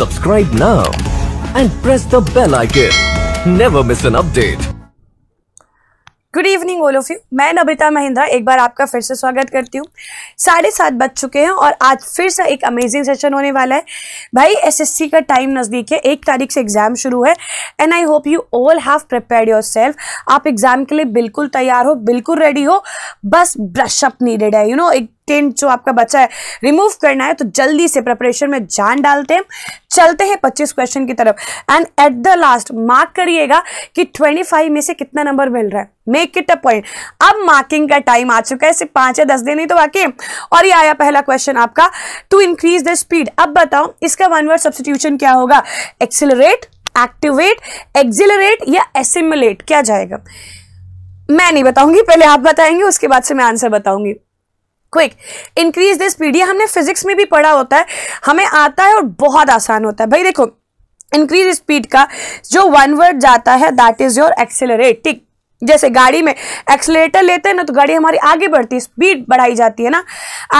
Subscribe now and press the bell icon. Never miss an update. Good evening all of you मैं नबिता महिंद्रा एक बार आपका फिर से स्वागत करती हूँ साढ़े सात बज चुके हैं और आज फिर से एक अमेजिंग सेशन होने वाला है भाई एसएससी का टाइम नज़दीक है एक तारीख से एग्ज़ाम शुरू है and I hope you all have prepare yourself आप एग्ज़ाम के लिए बिल्कुल तैयार हो बिल्कुल रेडी हो बस ब्रशअप नीडेड है यू you नो know, एक टेंट जो आपका बच्चा है रिमूव करना है तो जल्दी से प्रिपरेशन में जान डालते हैं चलते हैं पच्चीस क्वेश्चन की तरफ and at the last mark करिएगा कि ट्वेंटी फाइव में से कितना नंबर मिल रहा है मेक इट अ पॉइंट अब मार्किंग का टाइम आ चुका है सिर्फ पांच या दस दिन ही तो बाकी और ये आया पहला क्वेश्चन आपका टू इंक्रीज द स्पीड अब बताओ इसका वन वर्ड सब्सटीट्यूशन क्या होगा एक्सिलरेट एक्टिवेट एक्सिलरेट या एसिमुलेट क्या जाएगा मैं नहीं बताऊंगी पहले आप बताएंगे उसके बाद से मैं आंसर बताऊंगी क्विक इंक्रीज दिस ये हमने फिजिक्स में भी पढ़ा होता है हमें आता है और बहुत आसान होता है भाई देखो इंक्रीज स्पीड का जो वन वर्ड जाता है दैट इज योर एक्सेलरेट टिक जैसे गाड़ी में एक्सलेटर लेते हैं ना तो गाड़ी हमारी आगे बढ़ती है स्पीड बढ़ाई जाती है ना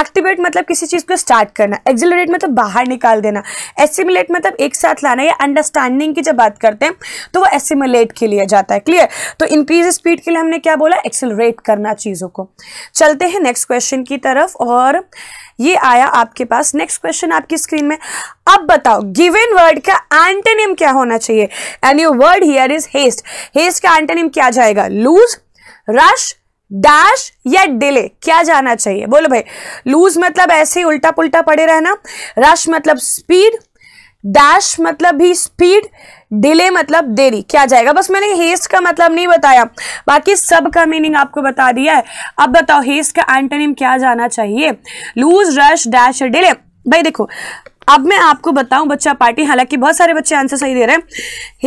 एक्टिवेट मतलब किसी चीज़ को स्टार्ट करना एक्सिलेट मतलब बाहर निकाल देना एसिमुलेट मतलब एक साथ लाना या अंडरस्टैंडिंग की जब बात करते हैं तो वो एसिमुलेट के लिए जाता है क्लियर तो इंक्रीज स्पीड के लिए हमने क्या बोला एक्सिलेट करना चीज़ों को चलते हैं नेक्स्ट क्वेश्चन की तरफ और ये आया आपके पास नेक्स्ट क्वेश्चन आपकी स्क्रीन में अब बताओ गिवन वर्ड का एंटेनिम क्या होना चाहिए and you word here is haste haste का एंटेनिम क्या जाएगा लूज रश डैश या डिले क्या जाना चाहिए बोलो भाई लूज मतलब ऐसे ही उल्टा पुल्टा पड़े रहना रश मतलब स्पीड डैश मतलब ही स्पीड डिले मतलब देरी क्या जाएगा बस मैंने हेस्ट का मतलब नहीं बताया बाकी सब का मीनिंग आपको बता दिया है अब बताओ हेस्ट का एंटोनिम क्या जाना चाहिए लूज रश डैश डिले भाई देखो अब मैं आपको बताऊं बच्चा पार्टी हालांकि बहुत सारे बच्चे आंसर सही दे रहे हैं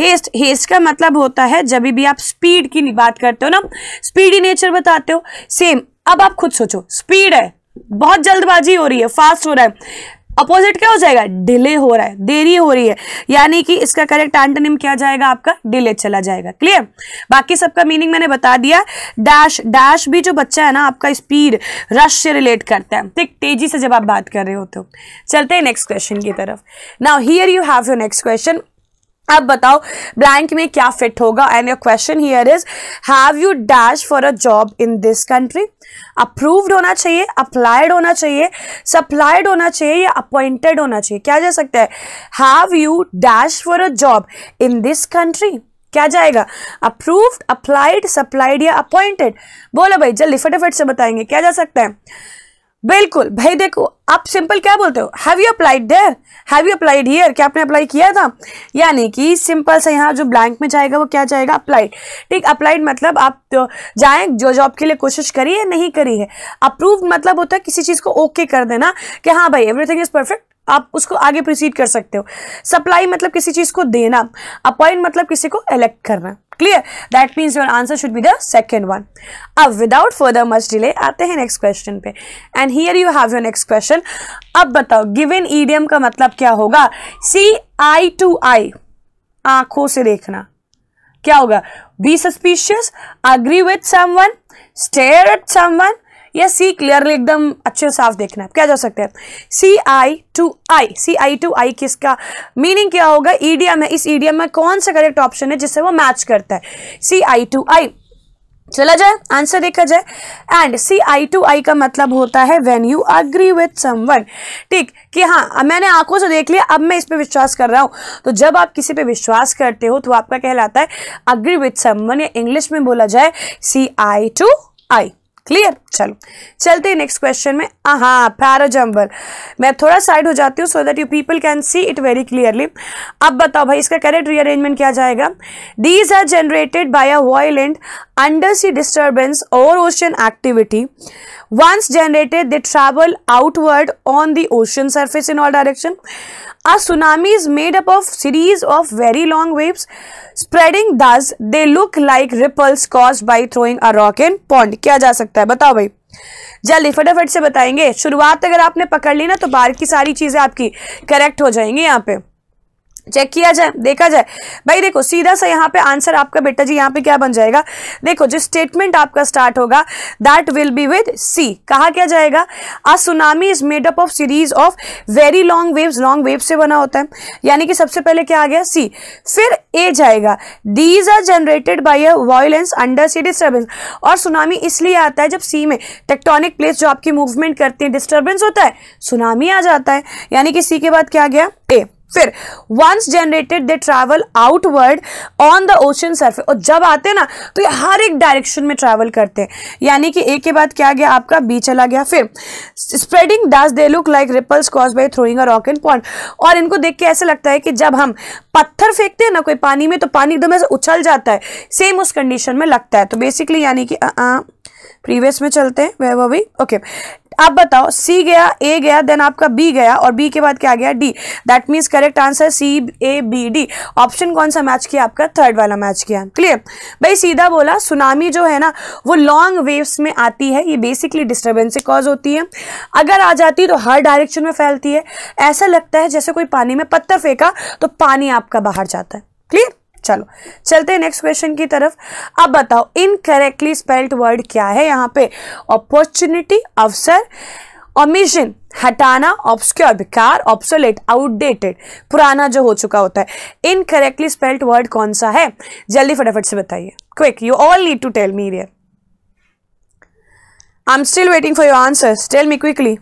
हेस्ट हेस्ट का मतलब होता है जब भी आप स्पीड की बात करते हो ना स्पीडी नेचर बताते हो सेम अब आप खुद सोचो स्पीड है बहुत जल्दबाजी हो रही है फास्ट हो रहा है अपोजिट क्या हो जाएगा डिले हो रहा है देरी हो रही है यानी कि इसका करेक्ट एंटोनिम क्या जाएगा आपका डिले चला जाएगा क्लियर बाकी सबका मीनिंग मैंने बता दिया डैश डैश भी जो बच्चा है ना आपका स्पीड रश से रिलेट करता है ठीक तेजी से जब आप बात कर रहे होते हो चलते हैं नेक्स्ट क्वेश्चन की तरफ now here you have your next question अब बताओ ब्लैंक में क्या फिट होगा and your question here is have you dash for a job in this country approved होना चाहिए अप्लाइड होना चाहिए सप्लाइड होना चाहिए या अपॉइंटेड होना चाहिए क्या जा सकता है have you dash for a job in this country क्या जाएगा अप्रूव्ड अप्लाइड सप्लाइड या अपॉइंटेड बोलो भाई जल्दी फटाफट से बताएंगे क्या जा सकता है बिल्कुल भाई देखो आप सिंपल क्या बोलते हो have you applied there have you applied here क्या आपने अप्लाई किया था यानी कि सिंपल से यहाँ जो ब्लैंक में जाएगा वो क्या जाएगा अप्लाइड ठीक अप्लाइड मतलब आप तो जाएँ जो जॉब के लिए कोशिश करी है नहीं करी है अप्रूव मतलब होता है किसी चीज़ को ओके okay कर देना कि हाँ भाई एवरीथिंग इज़ परफेक्ट आप उसको आगे प्रोसीड कर सकते हो सप्लाई मतलब किसी चीज़ को देना अपॉइंट मतलब किसी को इलेक्ट करना clear that means your answer should be the second one अब विदाउट फर्दर मच डिले आते हैं नेक्स्ट क्वेश्चन पे and here you have your next question अब बताओ गिवन ईडियम का मतलब क्या होगा सी आई टू आई आंखों से देखना क्या होगा B suspicious agree with one stare at one या सी क्लियरली एकदम अच्छे साफ देखना है क्या जा सकते हैं सी आई to I C I to आई किसका मीनिंग क्या होगा ईडीएम है इस ईडीएम में कौन सा करेक्ट ऑप्शन है जिससे वो मैच करता है सी आई टू आई चला जाए आंसर देखा जाए एंड सी आई टू आई का मतलब होता है when you agree with someone ठीक कि हाँ मैंने आंखों से देख लिया अब मैं इस पे विश्वास कर रहा हूँ तो जब आप किसी पे विश्वास करते हो तो आपका कहलाता है अग्री विथ समवन या इंग्लिश में बोला जाए सी आई टू आई क्लियर चलो चलते हैं नेक्स्ट क्वेश्चन में हाँ जम्बल मैं थोड़ा साइड हो जाती हूँ so that you people can see it very clearly अब बताओ भाई इसका करेक्ट रीअरेंजमेंट क्या जाएगा these are generated by a violent under sea disturbance और ocean activity once generated they travel outward on the ocean surface in all direction A tsunami is made up of series of very long waves spreading thus they look like ripples caused by throwing a rock in pond. kya ja sakta hai batao bhai जल्दी फटाफट से बताएंगे शुरुआत अगर आपने पकड़ ली ना तो बाहर की सारी चीजें आपकी करेक्ट हो जाएंगी यहाँ पे चेक किया जाए देखा जाए भाई देखो सीधा सा यहाँ पे आंसर आपका बेटा जी यहाँ पे क्या बन जाएगा देखो जो स्टेटमेंट आपका स्टार्ट होगा that will be with C कहा क्या जाएगा a tsunami is made up of series of very long waves long wave से बना होता है यानी कि सबसे पहले क्या आ गया सी फिर ए जाएगा these are generated by a violence under sea disturbance और सुनामी इसलिए आता है जब सी में टेक्टोनिक प्लेस जो आपकी मूवमेंट करती है डिस्टर्बेंस होता है सुनामी आ जाता है यानी कि सी के बाद क्या आ गया ए फिर once generated they travel outward on the ocean surface और जब आते हैं ना तो ये हर एक डायरेक्शन में ट्रैवल करते हैं यानी कि एक के बाद क्या गया आपका बी चला गया फिर spreading thus they look like ripples cause by throwing a rock and point और इनको देख के ऐसा लगता है कि जब हम पत्थर फेंकते हैं ना कोई पानी में तो पानी एकदम ऐसे उछल जाता है सेम उस कंडीशन में लगता है तो बेसिकली यानी कि आ, आ, प्रीवियस में चलते हैं वह वो भी ओके आप बताओ सी गया ए गया देन आपका बी गया और बी के बाद क्या गया D that means correct answer C A B D option कौन सा मैच किया आपका थर्ड वाला मैच किया क्लियर भाई सीधा बोला सुनामी जो है ना वो लॉन्ग वेव्स में आती है ये बेसिकली डिस्टर्बेंस से कॉज होती है अगर आ जाती है तो हर डायरेक्शन में फैलती है ऐसा लगता है जैसे कोई पानी में पत्थर फेंका तो पानी आपका बाहर जाता है क्लियर चलो चलते हैं नेक्स्ट क्वेश्चन की तरफ अब बताओ इनकरेक्टली स्पेल्ड वर्ड क्या है यहाँ पे अपॉर्चुनिटी अवसर ऑमिशन हटाना ऑब्सक्योर बेकार ऑब्सोलेट आउटडेटेड पुराना जो हो चुका होता है इनकरेक्टली स्पेल्ड वर्ड कौन सा है जल्दी फटाफट से बताइए quick you all need to tell me dear I am still waiting for your answer tell me quickly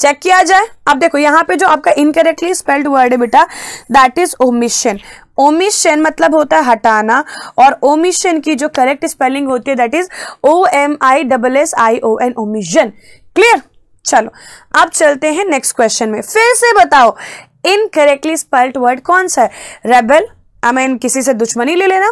check किया जाए अब देखो यहाँ पे जो आपका इनकरेक्टली स्पेल्ड वर्ड है बेटा दैट इज ओमिशन ओमिशन मतलब होता है हटाना और ओमिशन की जो करेक्ट स्पेलिंग होती है that is O M I double S I O N omission clear चलो अब चलते हैं नेक्स्ट क्वेश्चन में फिर से बताओ इनकरेक्टली स्पेल्ड वर्ड कौन सा है रेबल आई मीन किसी से दुश्मनी ले लेना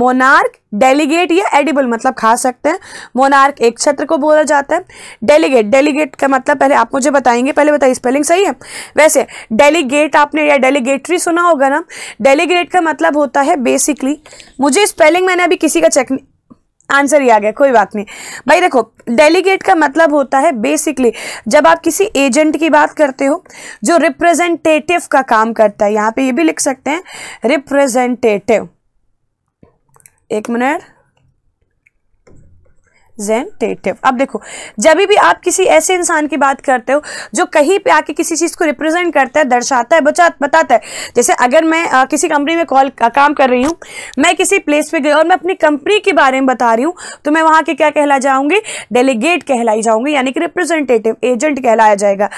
मोनार्क डेलीगेट या एडिबल मतलब खा सकते हैं मोनार्क एक छत्र को बोला जाता है डेलीगेट डेलीगेट का मतलब पहले आप मुझे बताएंगे पहले बताइए स्पेलिंग सही है वैसे डेलीगेट आपने या डेलीगेटरी सुना होगा ना डेलीगेट का मतलब होता है बेसिकली मुझे स्पेलिंग मैंने अभी किसी का चेक आंसर ही आ गया कोई बात नहीं भाई देखो डेलीगेट का मतलब होता है बेसिकली जब आप किसी एजेंट की बात करते हो जो रिप्रेजेंटेटिव का काम करता है यहां पे ये भी लिख सकते हैं रिप्रेजेंटेटिव एक मिनट रिप्रेजेंटेटिव अब देखो जब भी आप किसी ऐसे इंसान की बात करते हो जो कहीं पे आके किसी चीज़ को रिप्रेजेंट करता है दर्शाता है बचा बताता है जैसे अगर मैं आ, किसी कंपनी में कॉल काम कर रही हूँ मैं किसी प्लेस पे गई और मैं अपनी कंपनी के बारे में बता रही हूँ तो मैं वहाँ के क्या कहला जाऊँगी डेलीगेट कहलाई जाऊँगी यानी कि रिप्रेजेंटेटिव एजेंट कहलाया जाएगा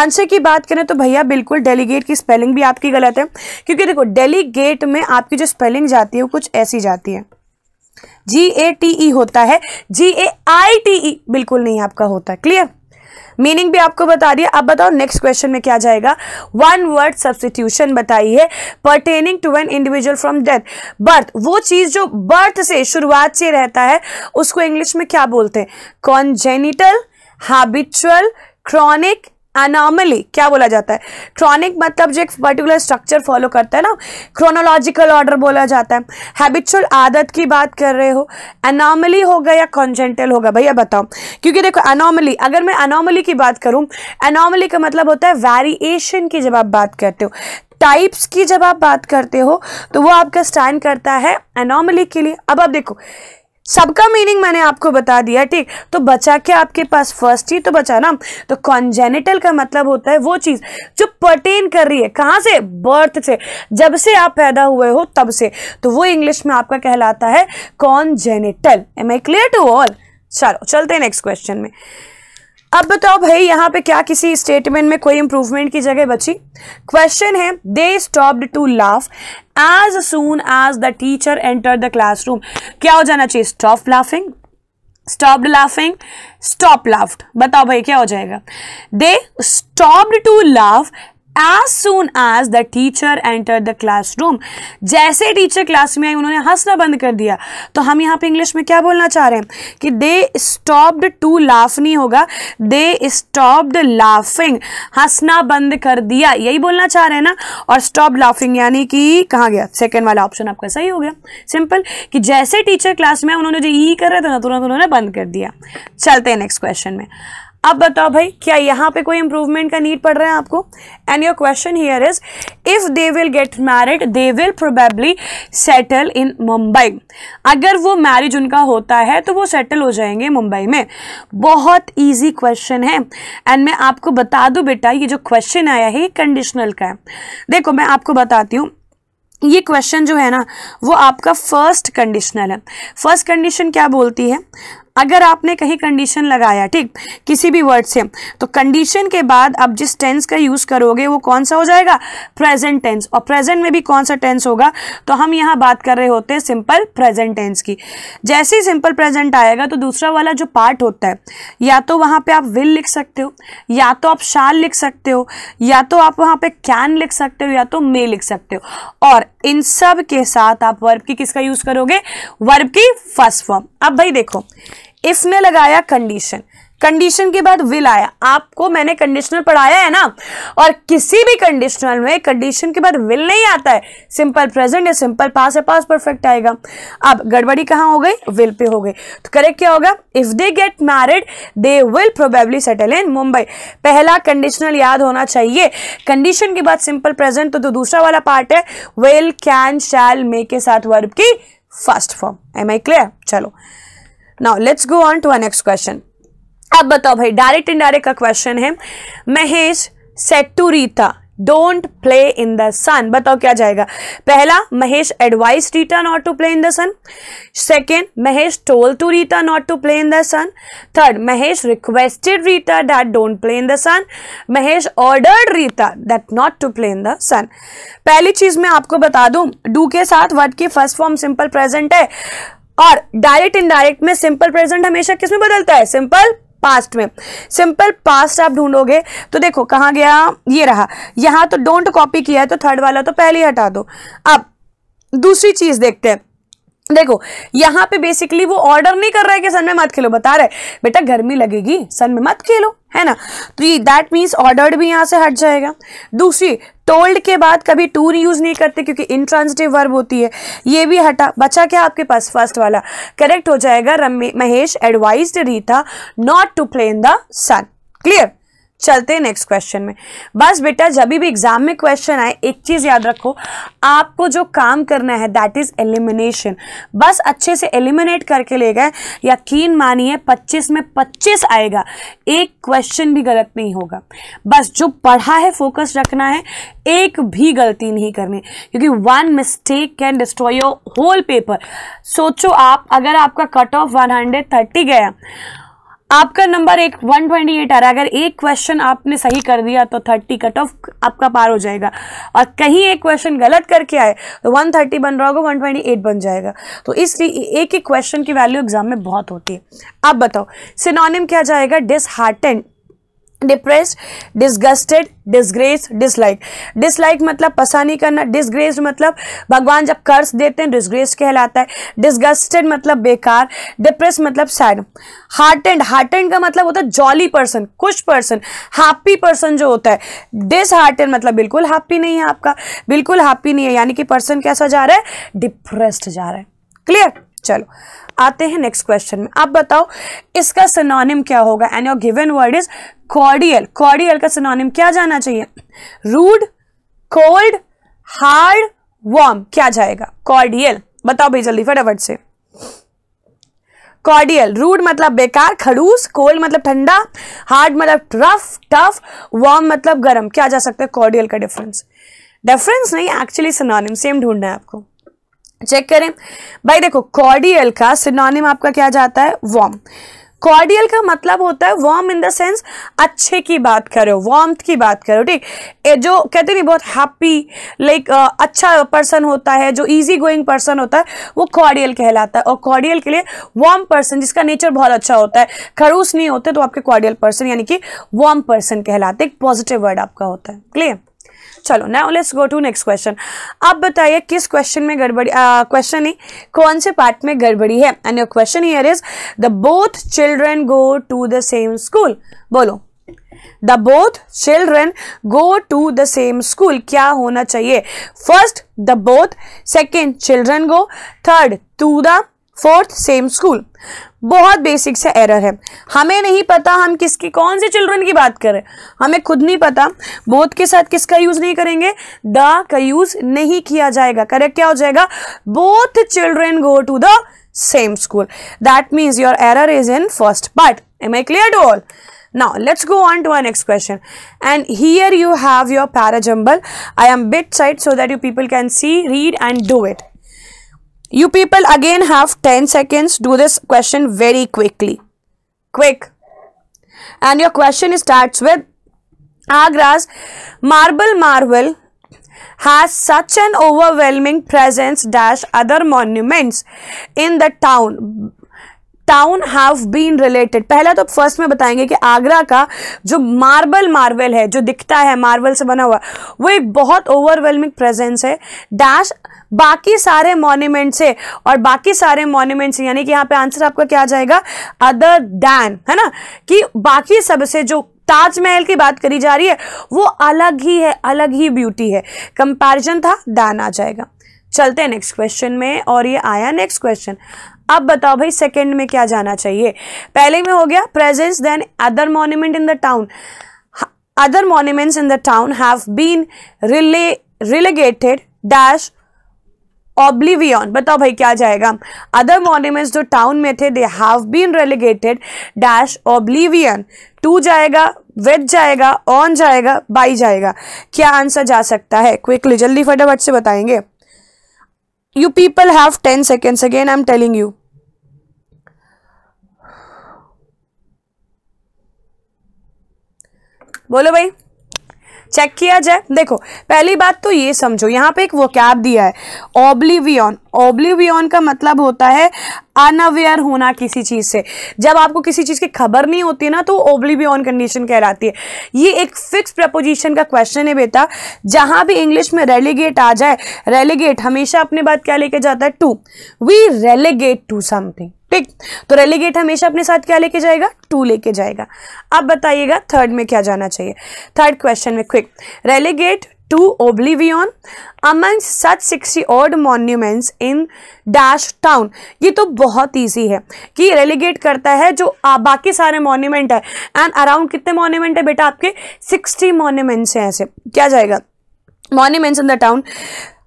आंसर की बात करें तो भैया बिल्कुल डेलीगेट की स्पेलिंग भी आपकी गलत है क्योंकि देखो डेलीगेट में आपकी जो स्पेलिंग जाती है वो कुछ ऐसी जाती है जी ए टी ई होता है जी ए आई टी ई बिल्कुल नहीं आपका होता है क्लियर मीनिंग भी आपको बता दिया अब बताओ नेक्स्ट क्वेश्चन में क्या जाएगा वन वर्ड सब्सटीट्यूशन बताई है pertaining to an individual from death birth वो चीज जो बर्थ से शुरुआत से रहता है उसको इंग्लिश में क्या बोलते हैं कॉन्जेनिटल हैबिचुअल क्रॉनिक एनॉमली क्या बोला जाता है क्रॉनिक मतलब जो एक पर्टिकुलर स्ट्रक्चर फॉलो करता है ना क्रोनोलॉजिकल ऑर्डर बोला जाता है हैबिचुअल आदत की बात कर रहे हो एनॉमली होगा या कॉन्जेंटल होगा भैया बताओ क्योंकि देखो एनॉमली अगर मैं एनॉमली की बात करूँ एनॉमली का मतलब होता है वेरिएशन की जब आप बात करते हो टाइप्स की जब आप बात करते हो तो वो आपका स्टैंड करता है एनॉमली के लिए अब आप देखो सबका मीनिंग मैंने आपको बता दिया ठीक तो बचा क्या आपके पास फर्स्ट ही तो बचा ना तो कॉन्जेनिटल का मतलब होता है वो चीज़ जो पर्टेन कर रही है कहां से बर्थ से जब से आप पैदा हुए हो तब से तो वो इंग्लिश में आपका कहलाता है congenital am I clear to all चलो चलते हैं नेक्स्ट क्वेश्चन में अब बताओ भाई यहाँ पे क्या किसी स्टेटमेंट में कोई इंप्रूवमेंट की जगह बची क्वेश्चन है they stopped to laugh as soon as the teacher enter the classroom क्या हो जाना चाहिए stop laughing stopped laughing stop laughed बताओ भाई क्या हो जाएगा they stopped to laugh as soon as the teacher enter the class room जैसे टीचर क्लास में आई उन्होंने हंसना बंद कर दिया तो हम यहाँ पे इंग्लिश में क्या बोलना चाह रहे हैं कि दे स्टॉप्ड टू लाफ नहीं होगा दे स्टॉप्ड लाफिंग हंसना बंद कर दिया यही बोलना चाह रहे हैं ना और स्टॉप लाफिंग यानी कि कहाँ गया सेकेंड वाला ऑप्शन आपका सही हो गया सिंपल कि जैसे टीचर क्लास में उन्होंने जो ई कर रहे थे ना तुरंत उन्होंने बंद कर दिया चलते हैं नेक्स्ट क्वेश्चन में अब बताओ भाई क्या यहाँ पे कोई इंप्रूवमेंट का नीड पड़ रहा है आपको and your question here is if they will get married they will probably settle in Mumbai अगर वो मैरिज उनका होता है तो वो सेटल हो जाएंगे मुंबई में बहुत ईजी क्वेश्चन है एंड मैं आपको बता दूँ बेटा ये जो क्वेश्चन आया है कंडीशनल का है देखो मैं आपको बताती हूँ ये क्वेश्चन जो है ना वो आपका फर्स्ट कंडीशनल है फर्स्ट कंडीशन क्या बोलती है अगर आपने कहीं कंडीशन लगाया ठीक किसी भी वर्ड से तो कंडीशन के बाद आप जिस टेंस का यूज़ करोगे वो कौन सा हो जाएगा प्रेजेंट टेंस और प्रेजेंट में भी कौन सा टेंस होगा तो हम यहाँ बात कर रहे होते हैं सिंपल प्रेजेंट टेंस की जैसे ही सिंपल प्रेजेंट आएगा तो दूसरा वाला जो पार्ट होता है या तो वहाँ पर आप विल लिख सकते हो या तो आप शाल लिख सकते हो या तो आप वहाँ पर कैन लिख सकते हो या तो मे लिख सकते हो और इन सब के साथ आप वर्ब की किसका यूज़ करोगे वर्ब की फर्स्ट फॉर्म अब भाई देखो इफ में लगाया कंडीशन कंडीशन के बाद विल आया आपको मैंने कंडीशनल पढ़ाया है ना और किसी भी कंडीशनल में कंडीशन के बाद विल नहीं आता है सिंपल प्रेजेंट या सिंपल पास है पास परफेक्ट आएगा अब गड़बड़ी कहाँ हो गई विल पे हो गई तो करेक्ट क्या होगा if they get married they will probably settle in Mumbai पहला कंडीशनल याद होना चाहिए कंडीशन के बाद सिंपल प्रेजेंट तो, तो दूसरा वाला पार्ट है विल कैन शैल मे के साथ वर्ब की first form am I clear चलो now let's go on to our next question अब बताओ भाई डायरेक्ट इनडायरेक्ट का क्वेश्चन है Mahesh said to Rita don't play in the sun बताओ क्या जाएगा पहला Mahesh advise Rita not to play in the sun second Mahesh told to Rita not to play in the sun third Mahesh requested Rita that don't play in the sun Mahesh ordered Rita that not to play in the sun पहली चीज मैं आपको बता दू do के साथ word की first form simple present है और डायरेक्ट इनडायरेक्ट में सिंपल प्रेजेंट हमेशा किस में बदलता है सिंपल पास्ट में सिंपल पास्ट आप ढूंढोगे तो देखो कहाँ गया ये रहा यहाँ तो डोंट कॉपी किया है तो थर्ड वाला तो पहले ही हटा दो अब दूसरी चीज देखते हैं देखो यहाँ पे बेसिकली वो ऑर्डर नहीं कर रहा है कि सन में मत खेलो बता रहे बेटा गर्मी लगेगी सन में मत खेलो है ना तो ये दैट मीन्स ऑर्डर्ड भी यहाँ से हट जाएगा दूसरी टोल्ड के बाद कभी टूर यूज़ नहीं करते क्योंकि इंट्रांसिटिव वर्ब होती है ये भी हटा बचा क्या आपके पास फर्स्ट वाला करेक्ट हो जाएगा रमे Mahesh advise Rita not to play in the sun clear चलते हैं नेक्स्ट क्वेश्चन में बस बेटा जब भी एग्जाम में क्वेश्चन आए एक चीज़ याद रखो आपको जो काम करना है दैट इज़ एलिमिनेशन बस अच्छे से एलिमिनेट करके ले गए यकीन मानिए 25 में 25 आएगा एक क्वेश्चन भी गलत नहीं होगा बस जो पढ़ा है फोकस रखना है एक भी गलती नहीं करनी क्योंकि one mistake can destroy your whole paper सोचो आप अगर आपका कट ऑफ वन गया आपका नंबर एक वन ट्वेंटी एट आ रहा है अगर एक क्वेश्चन आपने सही कर दिया तो थर्टी कट ऑफ आपका पार हो जाएगा और कहीं एक क्वेश्चन गलत करके आए तो वन थर्टी बन रहा होगा वन ट्वेंटी एट बन जाएगा तो इसलिए एक एक क्वेश्चन की वैल्यू एग्जाम में बहुत होती है अब बताओ सिनोनिम क्या जाएगा disheartened depressed disgusted disgrace dislike dislike मतलब पसा नहीं करना डिसग्रेस मतलब भगवान जब कर्ज देते हैं डिसग्रेस कहलाता है डिसगस्टेड मतलब बेकार डिप्रेस मतलब सैड हार्टेंड हार्टेंड का मतलब होता है जॉली पर्सन खुश पर्सन हैप्पी पर्सन जो होता है डिसहार्टेंड मतलब बिल्कुल हैप्पी नहीं है आपका बिल्कुल हैप्पी नहीं है यानी कि पर्सन कैसा जा रहा है डिप्रेस्ड जा रहा है क्लियर चलो आते हैं नेक्स्ट क्वेश्चन में आप बताओ इसका सिनोनिम क्या होगा and your given word is cordial cordial का सिनोनिम क्या जाना चाहिए रूड कोल्ड हार्ड वार्म क्या जाएगा कॉर्डियल बताओ भाई जल्दी फटाफट से कॉर्डियल रूड मतलब बेकार खड़ूस कोल्ड मतलब ठंडा हार्ड मतलब रफ टफ वार्म मतलब गर्म क्या जा सकता है कॉर्डियल का डिफरेंस डिफरेंस नहीं एक्चुअली सिनोनिम सेम ढूंढना है आपको चेक करें भाई देखो कॉर्डियल का सिनोनिम आपका क्या जाता है वॉम कॉर्डियल का मतलब होता है वॉर्म इन द सेंस अच्छे की बात करो वार्म की बात करो ठीक जो कहते नहीं बहुत हैप्पी लाइक अच्छा पर्सन होता है जो ईजी गोइंग पर्सन होता है वो कॉर्डियल कहलाता है और कॉर्डियल के लिए वार्म पर्सन जिसका नेचर बहुत अच्छा होता है खड़ूस नहीं होते तो आपके कॉर्डियल पर्सन यानी कि वार्म पर्सन कहलाते एक पॉजिटिव वर्ड आपका होता है क्लियर चलो now let's go to next question अब बताइए किस क्वेश्चन में गड़बड़ी क्वेश्चन ही कौन से पार्ट में गड़बड़ी है and your question here is the both children go to the same school बोलो the both children go to the same school क्या होना चाहिए first the both second children go third to the fourth same school बहुत basic से error है हमें नहीं पता हम किसकी कौन से चिल्ड्रन की बात करें हमें खुद नहीं पता बोथ के साथ किसका यूज़ नहीं करेंगे द का यूज़ नहीं किया जाएगा करेक्ट क्या हो जाएगा both children go to the same school that means your error is in first part am I clear to all now let's go on to our next question and here you have your para jumble i am bit side so that you people can see read and do it You people again have 10 seconds. Do this question very quickly. Quick. And your question starts with Agra's marble marvel has such an overwhelming presence dash other monuments in the town town have been related पहला तो first में बताएंगे कि आगरा का जो marble Marvel है जो दिखता है मार्बल से बना हुआ वो एक बहुत ओवरवेलमिंग प्रेजेंस है डैश बाकी सारे मॉन्यूमेंट्स से और बाकी सारे मॉन्यूमेंट्स से यानी कि यहाँ पे आंसर आपका क्या आ जाएगा अदर दैन है ना कि बाकी सबसे जो ताजमहल की बात करी जा रही है वो अलग ही है अलग ही ब्यूटी है कंपैरिजन था दैन आ जाएगा चलते हैं नेक्स्ट क्वेश्चन में और ये आया नेक्स्ट क्वेश्चन अब बताओ भाई सेकेंड में क्या जाना चाहिए पहले में हो गया presence then other monument in the town other monument in the town have been rele relegated dash oblivion बताओ भाई क्या जाएगा अदर मॉन्यूमेंट्स जो टाउन में थे they have been relegated dash oblivion to जाएगा विद जाएगा ऑन जाएगा बाई जाएगा क्या आंसर जा सकता है क्विकली जल्दी फटाफट से बताएंगे you people have ten seconds again I am telling you बोलो भाई चेक किया जाए देखो पहली बात तो ये समझो यहाँ पे एक वो कैब दिया है ओब्लिवियन ओब्लिवियन का मतलब होता है अनअवेयर होना किसी चीज़ से जब आपको किसी चीज़ की खबर नहीं होती ना तो ओब्लिवियन कंडीशन कहलाती है ये एक फिक्स प्रपोजिशन का क्वेश्चन है बेटा जहां भी इंग्लिश में रेलीगेट आ जाए रेलीगेट हमेशा अपने बात क्या लेके जाता है to we relegate to something ठीक तो रेलीगेट हमेशा अपने साथ क्या लेके जाएगा टू लेके जाएगा अब बताइएगा थर्ड में क्या जाना चाहिए थर्ड क्वेश्चन में quick relegate to oblivion among such sixty odd monuments in dash town ये तो बहुत ईजी है कि रेलीगेट करता है जो बाकी सारे मॉन्यूमेंट है एंड अराउंड कितने मॉन्यूमेंट है बेटा आपके सिक्सटी मॉन्यूमेंट्स हैं ऐसे क्या जाएगा मॉन्यूमेंट्स इन द टाउन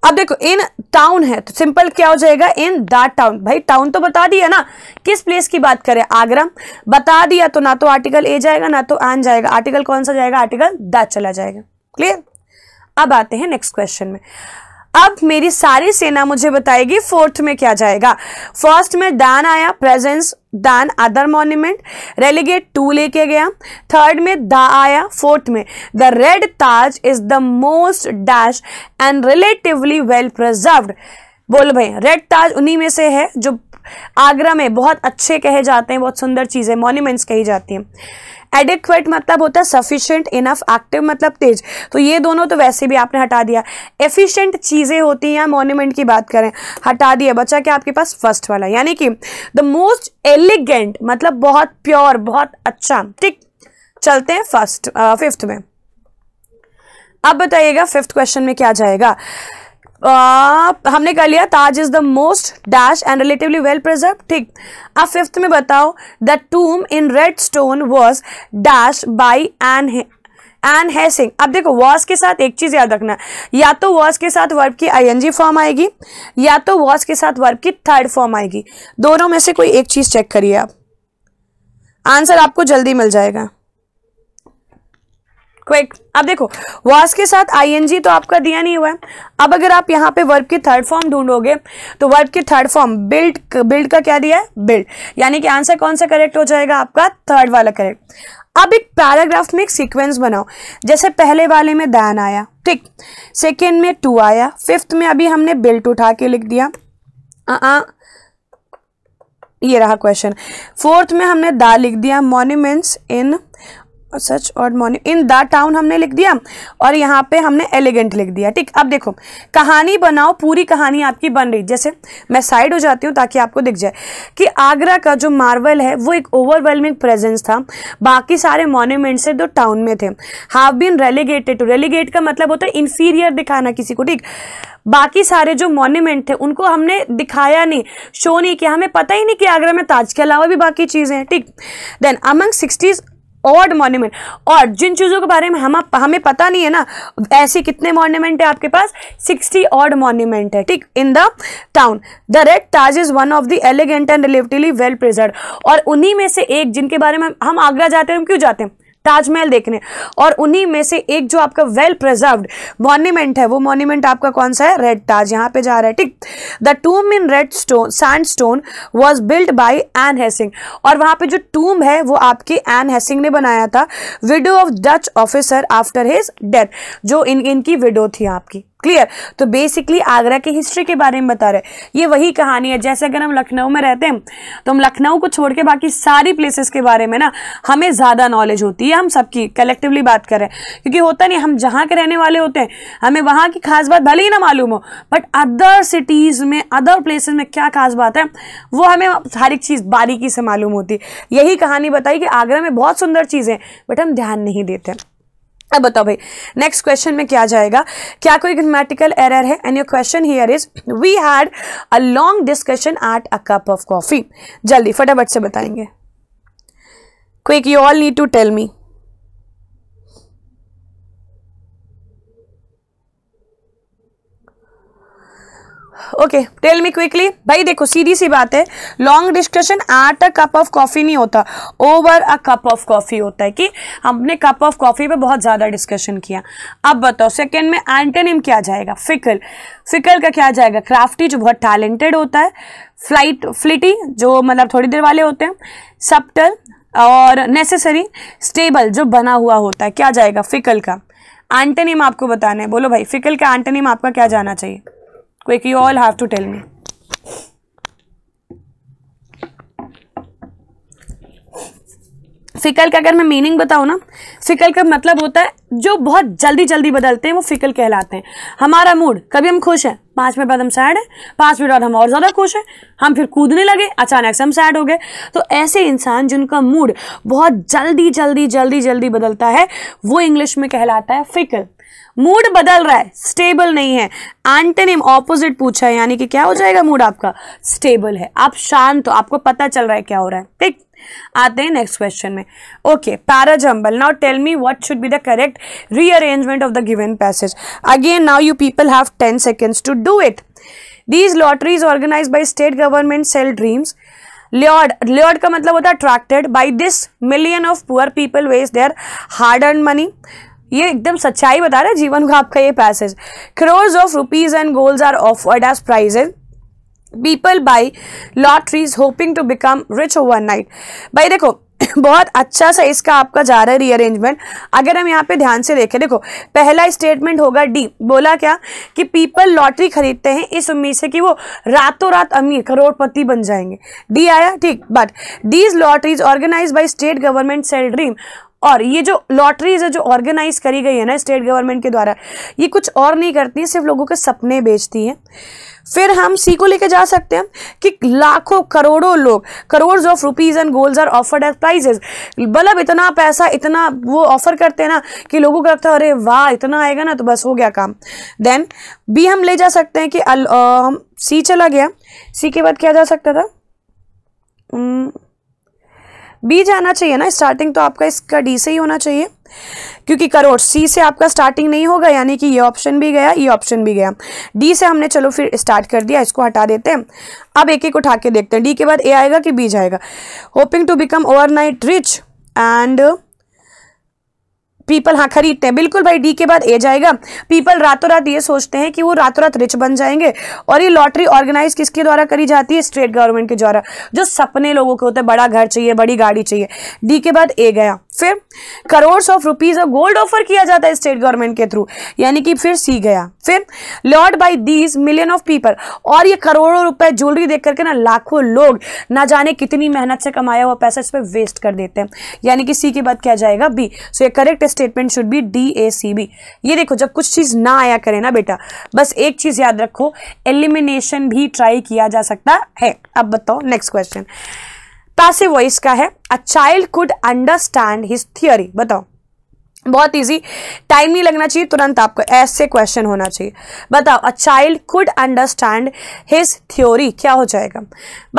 अब देखो इन टाउन है तो सिंपल क्या हो जाएगा इन द टाउन भाई टाउन तो बता दिया ना किस प्लेस की बात करें आगरा बता दिया तो ना तो आर्टिकल ए जाएगा ना तो एन जाएगा आर्टिकल कौन सा जाएगा आर्टिकल द चला जाएगा क्लियर अब आते हैं नेक्स्ट क्वेश्चन में अब मेरी सारी सेना मुझे बताएगी फोर्थ में क्या जाएगा फर्स्ट में दान आया प्रेजेंस दान अदर मॉन्यूमेंट रेलीगेट टू लेके गया थर्ड में द आया फोर्थ में the red Taj is the most dash and relatively well preserved बोलो भाई रेड ताज उन्हीं में से है जो आगरा में बहुत अच्छे कहे जाते हैं बहुत सुंदर चीज़ें मॉन्यूमेंट्स कही जाती हैं एडिक्वेट मतलब होता है सफिशियंट इनफ एक्टिव मतलब तेज तो ये दोनों तो वैसे भी आपने हटा दिया एफिशिएंट चीज़ें होती हैं मोन्यूमेंट की बात करें हटा दिया बचा क्या आपके पास फर्स्ट वाला यानी कि द मोस्ट एलिगेंट मतलब बहुत प्योर बहुत अच्छा ठीक चलते हैं फर्स्ट फिफ्थ में अब बताइएगा फिफ्थ क्वेश्चन में क्या जाएगा हमने कर लिया Taj is the most dash and relatively well preserve ठीक अब फिफ्थ में बताओ the tomb in red stone was dash by an an Hessing अब देखो वॉस के साथ एक चीज याद रखना या तो वॉस के साथ वर्ब की आईएनजी फॉर्म आएगी या तो वॉस के साथ वर्ब की थर्ड फॉर्म आएगी दोनों में से कोई एक चीज चेक करिए आप आंसर आपको जल्दी मिल जाएगा क्विक अब देखो वास के साथ आईएनजी तो आपका दिया नहीं हुआ है अब अगर आप यहाँ पे वर्ब की थर्ड फॉर्म ढूंढोगे तो वर्ब की थर्ड फॉर्म बिल्ड बिल्ड का क्या दिया है बिल्ड यानी कि आंसर कौन सा करेक्ट हो जाएगा आपका थर्ड वाला करेक्ट अब एक पैराग्राफ में एक सीक्वेंस बनाओ जैसे पहले वाले में दैन आया ठीक सेकेंड में टू आया फिफ्थ में अभी हमने बिल्ट उठा के लिख दिया आ ये रहा क्वेश्चन फोर्थ में हमने दा लिख दिया मोन्यूमेंट्स इन और सच और मॉर्निंग इन द टाउन हमने लिख दिया और यहाँ पे हमने एलिगेंट लिख दिया ठीक अब देखो कहानी बनाओ पूरी कहानी आपकी बन रही जैसे मैं साइड हो जाती हूँ ताकि आपको दिख जाए कि आगरा का जो मार्वल है वो एक ओवरवेलमिंग प्रेजेंस था बाकी सारे मोन्यूमेंट्स है जो टाउन में थे have been relegated to relegate का मतलब होता है इन्फीरियर दिखाना किसी को ठीक बाकी सारे जो मॉन्यूमेंट थे उनको हमने दिखाया नहीं शो नहीं किया हमें पता ही नहीं कि आगरा में ताज के अलावा भी बाकी चीज़ें हैं ठीक then among sixties odd monument और जिन चीज़ों के बारे में हम हमें पता नहीं है ना ऐसे कितने मॉन्यूमेंट है आपके पास सिक्सटी ऑड मॉन्यूमेंट है ठीक in the town the red Taj is one of the elegant and relatively well preserve और उन्हीं में से एक जिनके बारे में हम आगरा जाते हैं हम क्यों जाते हैं ताजमहल देखने और उन्हीं में से एक जो आपका वेल प्रिजर्व्ड मॉन्यूमेंट है वो मॉन्यूमेंट आपका कौन सा है रेड ताज यहाँ पे जा रहा है ठीक the tomb in red stone sand stone was build by an Hessing और वहाँ पे जो टूम है वो आपकी एन हैसिंग ने बनाया था widow of Dutch officer after his death जो इन इनकी विडो थी आपकी क्लियर तो बेसिकली आगरा की हिस्ट्री के बारे में बता रहे हैं ये वही कहानी है जैसे अगर हम लखनऊ में रहते हैं तो हम लखनऊ को छोड़ के बाकी सारी प्लेसेस के बारे में ना हमें ज़्यादा नॉलेज होती है हम सबकी कलेक्टिवली बात करें क्योंकि होता नहीं हम जहाँ के रहने वाले होते हैं हमें वहाँ की खास बात भले ही ना मालूम हो बट अदर सिटीज़ में अदर प्लेसेस में क्या खास बात है वो हमें हर एक चीज़ बारीकी से मालूम होती है यही कहानी बताई कि आगरा में बहुत सुंदर चीज़ें बट हम ध्यान नहीं देते अब बताओ भाई नेक्स्ट क्वेश्चन में क्या जाएगा क्या कोई ग्रामेटिकल एरर है and your question here is we had a long discussion at a cup of coffee जल्दी फटाफट से बताएंगे quick you all need to tell me okay tell me quickly भाई देखो सीधी सी बात है long discussion at a cup of coffee नहीं होता over a cup of coffee होता है कि हमने कप ऑफ कॉफ़ी पे बहुत ज़्यादा डिस्कशन किया अब बताओ सेकेंड में एंटेनिम क्या जाएगा फिकल फिकल का क्या जाएगा क्राफ्टी जो बहुत टैलेंटेड होता है फ्लाइट फ्लिटी जो मतलब थोड़ी देर वाले होते हैं सप्टल और नेसेसरी स्टेबल जो बना हुआ होता है क्या जाएगा फिकल का एंटेनिम आपको बताना है बोलो भाई फिकल का एंटेनिम आपका क्या जाना चाहिए quick you all have to tell me फिकल का अगर मैं मीनिंग बताऊँ ना फिकल का मतलब होता है जो बहुत जल्दी जल्दी बदलते हैं वो फिकल कहलाते हैं हमारा मूड कभी हम खुश हैं पाँच मिनट बाद हम सैड हैं पाँच मिनट बाद हम और ज़्यादा खुश हैं हम फिर कूदने लगे अचानक से हम सैड हो गए तो ऐसे इंसान जिनका मूड बहुत जल्दी जल्दी जल्दी जल्दी बदलता है वो इंग्लिश में कहलाता है फिकल मूड बदल रहा है स्टेबल नहीं है एंटेनिम ऑपोजिट पूछा है यानी कि क्या हो जाएगा मूड आपका स्टेबल है आप शांत हो आपको पता चल रहा है क्या हो रहा है ठीक आते हैं नेक्स्ट क्वेश्चन में okay para jumble now tell me what should be the correct rearrangement of the given passage again now you people have ten seconds to do it these lotteries organise by state government sell dreams lured lured का मतलब होता है attracted by this million of poor people wage their hard earn money ये एकदम सच्चाई बता रहा है जीवन का आपका ये passage crores of rupees and goals are offered as prizes people by lotteries hoping to become rich overnight भाई देखो बहुत अच्छा सा इसका आपका जा रहा है रीअरेंजमेंट अगर हम यहाँ पे ध्यान से देखें देखो पहला स्टेटमेंट होगा डी बोला क्या कि पीपल लॉटरी खरीदते हैं इस उम्मीद से कि वो रातों रात अमीर करोड़पति बन जाएंगे डी आया ठीक but these lotteries organise by state government sell dream और ये जो लॉटरीज है जो ऑर्गेनाइज करी गई है ना स्टेट गवर्नमेंट के द्वारा ये कुछ और नहीं करती है सिर्फ लोगों के सपने बेचती हैं फिर हम सी को लेके जा सकते हैं कि लाखों करोड़ों लोग crore of rupees and goals are offered as prizes मतलब इतना पैसा इतना वो ऑफर करते हैं ना कि लोगों को लगता है अरे वाह इतना आएगा ना तो बस हो गया काम देन बी हम ले जा सकते हैं कि सी चला गया सी के बाद क्या जा सकता था बी जाना चाहिए ना स्टार्टिंग तो आपका इसका डी से ही होना चाहिए क्योंकि करोड़ सी से आपका स्टार्टिंग नहीं होगा यानी कि ये ऑप्शन भी गया ये ऑप्शन भी गया डी से हमने चलो फिर स्टार्ट कर दिया इसको हटा देते हैं अब एक एक उठा के देखते हैं डी के बाद ए आएगा कि बी जाएगा hoping to become night rich and people हाँ खरीदते हैं बिल्कुल भाई डी के बाद ए जाएगा पीपल रातों रात ये सोचते हैं कि वो रातों रात रिच बन जाएंगे और ये लॉटरी ऑर्गेनाइज किसके द्वारा करी जाती है स्टेट गवर्नमेंट के द्वारा जो सपने लोगों के होते हैं बड़ा घर चाहिए बड़ी गाड़ी चाहिए डी के बाद ए गया फिर crore of rupees of gold offer किया जाता है स्टेट गवर्नमेंट के थ्रू यानी कि फिर सी गया फिर lured by these million of people और ये करोड़ों रुपए ज्वेलरी देख करके ना लाखों लोग ना जाने कितनी मेहनत से कमाया हुआ पैसा इस पर वेस्ट कर देते हैं यानी कि सी के बाद क्या जाएगा बी सो ये correct statement should be D A C B ये देखो जब कुछ चीज़ ना आया करे ना बेटा बस एक चीज़ याद रखो एलिमिनेशन भी ट्राई किया जा सकता है अब बताओ नेक्स्ट क्वेश्चन पैसिव वॉइस का है a child could understand his theory बताओ बहुत इजी टाइम नहीं लगना चाहिए तुरंत आपको ऐसे क्वेश्चन होना चाहिए बताओ a child could understand his theory क्या हो जाएगा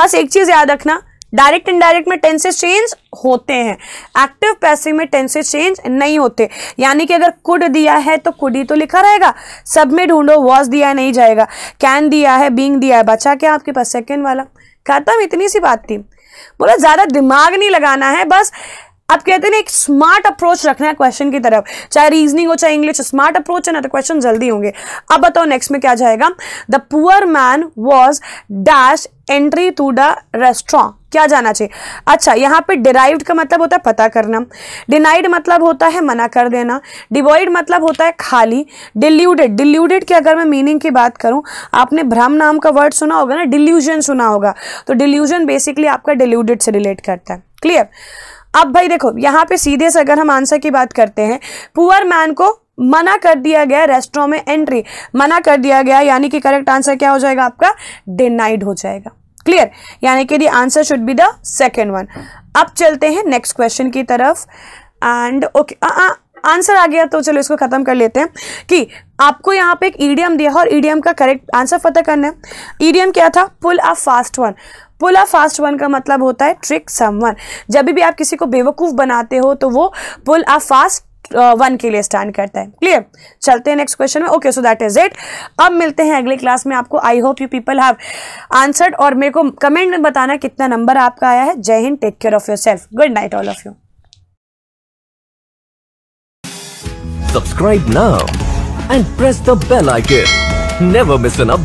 बस एक चीज़ याद रखना डायरेक्ट इनडायरेक्ट में टेंसेस चेंज होते हैं एक्टिव पैसिव में टेंसेस चेंज नहीं होते यानी कि अगर कुड दिया है तो कुड ही तो लिखा रहेगा सब में ढूंढो वॉज दिया नहीं जाएगा कैन दिया है बींग दिया है बचा क्या आपके पास सेकेंड वाला खत्म इतनी सी बात थी बोला ज़्यादा दिमाग नहीं लगाना है बस आप कहते हैं ना एक स्मार्ट अप्रोच रखना है क्वेश्चन की तरफ चाहे रीजनिंग हो चाहे इंग्लिश स्मार्ट अप्रोच है ना तो क्वेश्चन जल्दी होंगे अब बताओ नेक्स्ट में क्या जाएगा the poor man was dash entry to the restaurant क्या जाना चाहिए अच्छा यहाँ पे डिराइव्ड का मतलब होता है पता करना डिनाइड मतलब होता है मना कर देना डिवॉइड मतलब होता है खाली डिल्यूडेड डिल्यूडेड की अगर मैं मीनिंग की बात करूँ आपने भ्रम नाम का वर्ड सुना होगा ना डिल्यूजन सुना होगा तो डिल्यूजन बेसिकली आपका डिल्यूडेड से रिलेट करता है क्लियर अब भाई देखो यहाँ पे सीधे से अगर हम आंसर की बात करते हैं पुअर मैन को मना कर दिया गया रेस्टोरों में एंट्री मना कर दिया गया यानी कि करेक्ट आंसर क्या हो जाएगा आपका डिनाइड हो जाएगा क्लियर यानी कि the answer should be the second one अब चलते हैं नेक्स्ट क्वेश्चन की तरफ एंड ओके आंसर आ गया तो चलो इसको खत्म कर लेते हैं कि आपको यहाँ पे एक ईडीएम दिया और ईडीएम का करेक्ट आंसर पता करना है ईडीएम क्या था pull a fast one pull a fast one का मतलब होता है ट्रिक समवन जब भी आप किसी को बेवकूफ़ बनाते हो तो वो पुल अ फास्ट वन के लिए स्टैंड करता है क्लियर चलते हैं नेक्स्ट क्वेश्चन में okay so that is it अब मिलते हैं अगले क्लास में आपको I hope you people have answered और मेरे को कमेंट में बताना कितना नंबर आपका आया है जय हिंद take care of yourself good night all of you subscribe now and press the bell icon never miss N